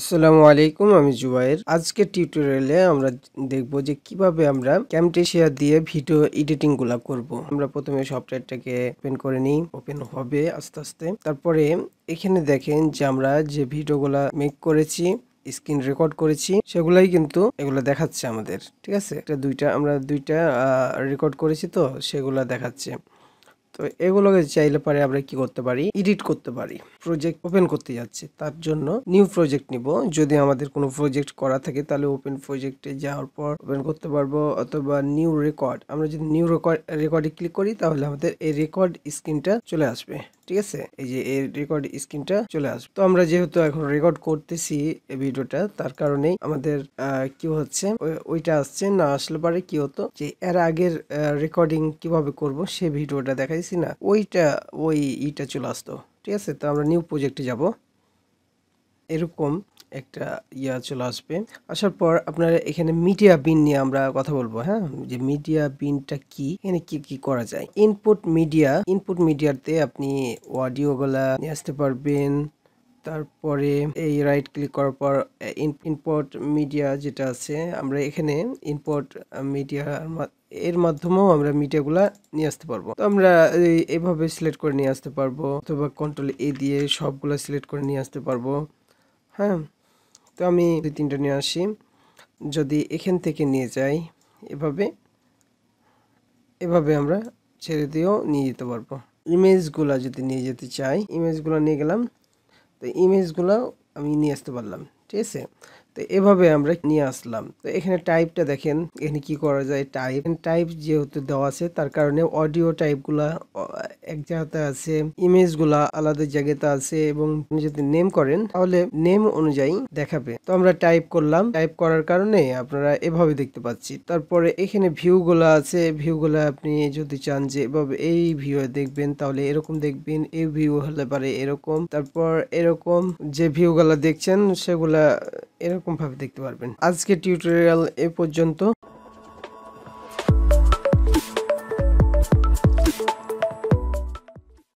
আসসালামু আলাইকুম আমি জুবাইর আজকে টিউটোরিয়ালে আমরা দেখব যে কিভাবে আমরা ক্যামটেশিয়া দিয়ে ভিডিও এডিটিং গুলা করব আমরা প্রথমে সফটওয়্যারটাকে ওপেন করে নিই ওপেন হবে আস্তে আস্তে তারপরে এখানে দেখেন যে আমরা যে ভিডিওগুলা মেক করেছি স্ক্রিন রেকর্ড করেছি সেগুলাই কিন্তু এগুলো দেখাচ্ছে আমাদের ঠিক আছে এটা দুইটা আমরা দুইটা রেকর্ড করেছি তো সেগুলা দেখাচ্ছে তো এগুলোকে চাইলে পারে আমরা কি করতে পারি এডিট করতে পারি প্রজেক্ট ওপেন করতে যাচ্ছে তার জন্য নিউ প্রজেক্ট নিব যদি আমাদের কোনো প্রজেক্ট করা থাকে তাহলে ওপেন প্রজেক্টে যাওয়ার পর ওপেন করতে পারবো অথবা নিউ রেকর্ড আমরা যদি নিউ রেকর্ড রেকর্ডে ক্লিক করি তাহলে আমাদের এই রেকর্ড স্ক্রিনটা চলে আসবে ঠিক আছে এই যে এর রেকর্ড স্ক্রিনটা চলে আসবে তো আমরা যেহেতু এখন রেকর্ড করতেছি এই ভিডিওটা তার কারণেই আমাদের কি হচ্ছে ওইটা আসছে না আসলে পারে কি হতো যে এর আগের রেকর্ডিং কিভাবে করব সে ভিডিওটা দেখাইছি না ওইটা ওই ইটা চলে আসতো ঠিক আছে তো আমরা নিউ প্রজেক্টে যাব এরকম একটা ইয়া চলে আসবে আসার পর আপনার এখানে মিডিয়া বিন নিয়ে আমরা কথা বলবো হ্যাঁ যে মিডিয়া বিনটা কি এখানে কি কি করা যায় ইনপুট মিডিয়া ইনপুট মিডিয়াতে আপনি অডিওগুলা নিয়ে আসতে পারবেন তারপরে এই রাইট ক্লিক করার পর ইনপুট মিডিয়া যেটা আছে আমরা এখানে ইনপুট মিডিয়া এর মাধ্যমেও আমরা মিডিয়াগুলা নিয়ে আসতে পারবো তো আমরা এইভাবে সিলেক্ট করে নিয়ে আসতে পারবো অথবা কন্ট্রোল এ দিয়ে সবগুলা সিলেক্ট করে নিয়ে আসতে পারবো হ্যাঁ তো আমি দুই তিনটা নিয়ে আসি যদি এখান থেকে নিয়ে যাই এভাবে এভাবে আমরা ছেড়ে দিয়েও নিয়ে যেতে পারবো ইমেজগুলো যদি নিয়ে যেতে চাই ইমেজগুলো নিয়ে গেলাম তো ইমেজগুলো আমি নিয়ে আসতে পারলাম ঠিক আছে তো এভাবে আমরা নিয়ে আসলাম তো এখানে টাইপটা দেখেন এখানে কি করা যায় টাইপ টাইপ যেহেতু দেওয়া আছে তার কারণে অডিও টাইপগুলা এক জায়গাতে আছে ইমেজ গুলা আলাদা জায়গাতে আছে এবং আপনি যদি নেম করেন তাহলে নেম অনুযায়ী দেখাবে তো আমরা টাইপ করলাম টাইপ করার কারণে আপনারা এভাবে দেখতে পাচ্ছি তারপরে এখানে ভিউ গুলা আছে ভিউ গুলা আপনি যদি চান যে এভাবে এই ভিউ দেখবেন তাহলে এরকম দেখবেন এই ভিউ হলে পারে এরকম তারপর এরকম যে ভিউ গুলা দেখছেন সেগুলা এরকম ভাবে দেখতে পারবেন আজকে টিউটোরিয়াল এ পর্যন্ত